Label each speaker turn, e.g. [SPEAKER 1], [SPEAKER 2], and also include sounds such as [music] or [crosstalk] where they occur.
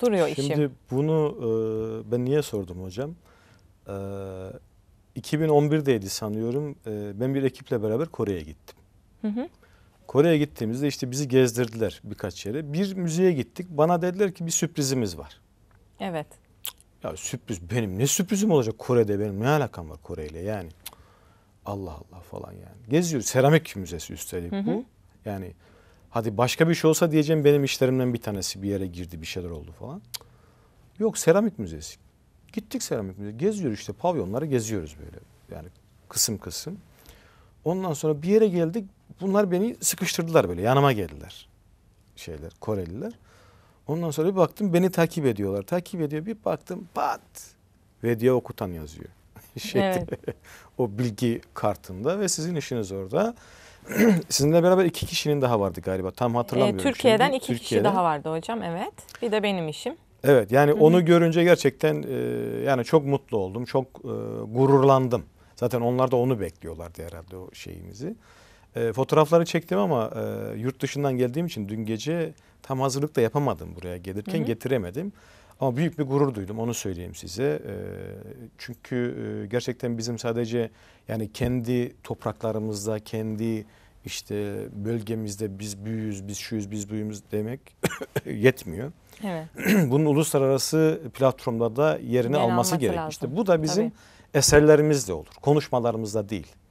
[SPEAKER 1] duruyor Şimdi işim. Şimdi bunu e, ben niye sordum hocam? 2011'deydi e, sanıyorum. E, ben bir ekiple beraber Kore'ye gittim. Hı hı. Kore'ye gittiğimizde işte bizi gezdirdiler birkaç yere. Bir müzeye gittik. Bana dediler ki bir sürprizimiz var. Evet. Ya sürpriz benim ne sürprizim olacak Kore'de benim ne alakam var Kore'yle yani. Allah Allah falan yani. Geziyoruz. Seramik müzesi üstelik hı hı. bu. Yani Hadi başka bir şey olsa diyeceğim benim işlerimden bir tanesi bir yere girdi bir şeyler oldu falan. Yok seramik müzesi. Gittik seramik müzesi. Geziyoruz işte pavyonları geziyoruz böyle. Yani kısım kısım. Ondan sonra bir yere geldik. Bunlar beni sıkıştırdılar böyle yanıma geldiler. Şeyler Koreliler. Ondan sonra bir baktım beni takip ediyorlar. Takip ediyor bir baktım pat ve diye okutan yazıyor. [laughs] şey, evet. [laughs] o bilgi kartında ve sizin işiniz orada. [clears throat] Sizinle beraber iki kişinin daha vardı galiba. Tam hatırlamıyorum. E, Türkiye'den şimdi. iki Türkiye'den. kişi daha vardı hocam. Evet. Bir de benim işim. Evet yani Hı-hı. onu görünce gerçekten e, yani çok mutlu oldum. Çok e, gururlandım. Zaten onlar da onu bekliyorlardı herhalde o şeyimizi. E, fotoğrafları çektim ama e, yurt dışından geldiğim için dün gece tam hazırlık da yapamadım buraya gelirken Hı-hı. getiremedim. Ama büyük bir gurur duydum onu söyleyeyim size. Ee, çünkü e, gerçekten bizim sadece yani kendi topraklarımızda, kendi işte bölgemizde biz büyüyüz, biz şuyuz, biz buyuz demek [coughs] yetmiyor. Evet. [clears throat] Bunun uluslararası platformlarda yerini Yer alması gerekiyor. İşte bu da bizim Tabii. eserlerimizde olur, konuşmalarımızda değil.